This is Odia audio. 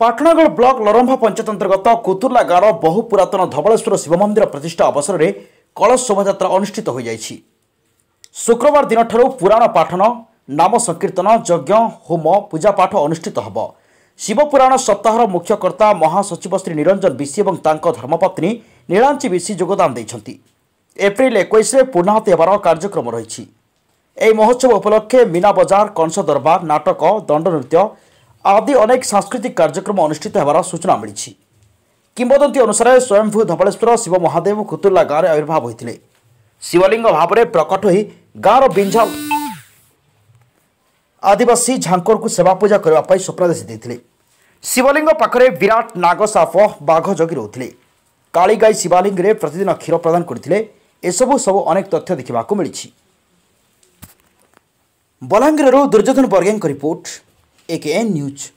ପାଟଣାଗଡ଼ ବ୍ଲକ ଲରମ୍ଭା ପଞ୍ଚାୟତ ଅନ୍ତର୍ଗତ କୁତୁର୍ଲା ଗାଁର ବହୁ ପୁରାତନ ଧବଳେଶ୍ୱର ଶିବ ମନ୍ଦିର ପ୍ରତିଷ୍ଠା ଅବସରରେ କଳସ ଶୋଭାଯାତ୍ରା ଅନୁଷ୍ଠିତ ହୋଇଯାଇଛି ଶୁକ୍ରବାର ଦିନଠାରୁ ପୁରାଣ ପାଠନ ନାମ ସଂକୀର୍ତ୍ତନ ଯଜ୍ଞ ହୋମ ପୂଜାପାଠ ଅନୁଷ୍ଠିତ ହେବ ଶିବପୁରାଣ ସପ୍ତାହର ମୁଖ୍ୟକର୍ତ୍ତା ମହାସଚିବ ଶ୍ରୀ ନିରଞ୍ଜନ ବିଶି ଏବଂ ତାଙ୍କ ଧର୍ମପତ୍ନୀ ନୀଳାଞ୍ଚି ବିଶି ଯୋଗଦାନ ଦେଇଛନ୍ତି ଏପ୍ରିଲ ଏକୋଇଶରେ ପୂର୍ଣ୍ଣାହତ ହେବାର କାର୍ଯ୍ୟକ୍ରମ ରହିଛି ଏହି ମହୋତ୍ସବ ଉପଲକ୍ଷେ ମୀନା ବଜାର କଂସ ଦରବାର ନାଟକ ଦଣ୍ଡନୃତ୍ୟ ଆଦି ଅନେକ ସାଂସ୍କୃତିକ କାର୍ଯ୍ୟକ୍ରମ ଅନୁଷ୍ଠିତ ହେବାର ସୂଚନା ମିଳିଛି କିମ୍ବଦନ୍ତୀ ଅନୁସାରେ ସ୍ୱୟଂଭୂ ଧବଳେଶ୍ୱର ଶିବ ମହାଦେବ ଖୁତୁର୍ଲା ଗାଁରେ ଆବିର୍ଭାବ ହୋଇଥିଲେ ଶିବଲିଙ୍ଗ ଭାବରେ ପ୍ରକଟ ହୋଇ ଗାଁର ବିଞ୍ଝା ଆଦିବାସୀ ଝାଙ୍କରକୁ ସେବା ପୂଜା କରିବା ପାଇଁ ସ୍ୱପ୍ନାଦେଶ ଦେଇଥିଲେ ଶିବଲିଙ୍ଗ ପାଖରେ ବିରାଟ ନାଗସାପ ବାଘ ଜଗି ରହୁଥିଲେ କାଳିଗାଈ ଶିବାଲିଙ୍ଗରେ ପ୍ରତିଦିନ କ୍ଷୀର ପ୍ରଦାନ କରିଥିଲେ ଏସବୁ ସବୁ ଅନେକ ତଥ୍ୟ ଦେଖିବାକୁ ମିଳିଛି ବଲାଙ୍ଗୀରରୁ ଦୁର୍ଯ୍ୟୋଧନ ବର୍ଗେଙ୍କ ରିପୋର୍ଟ ए के एन न्यूज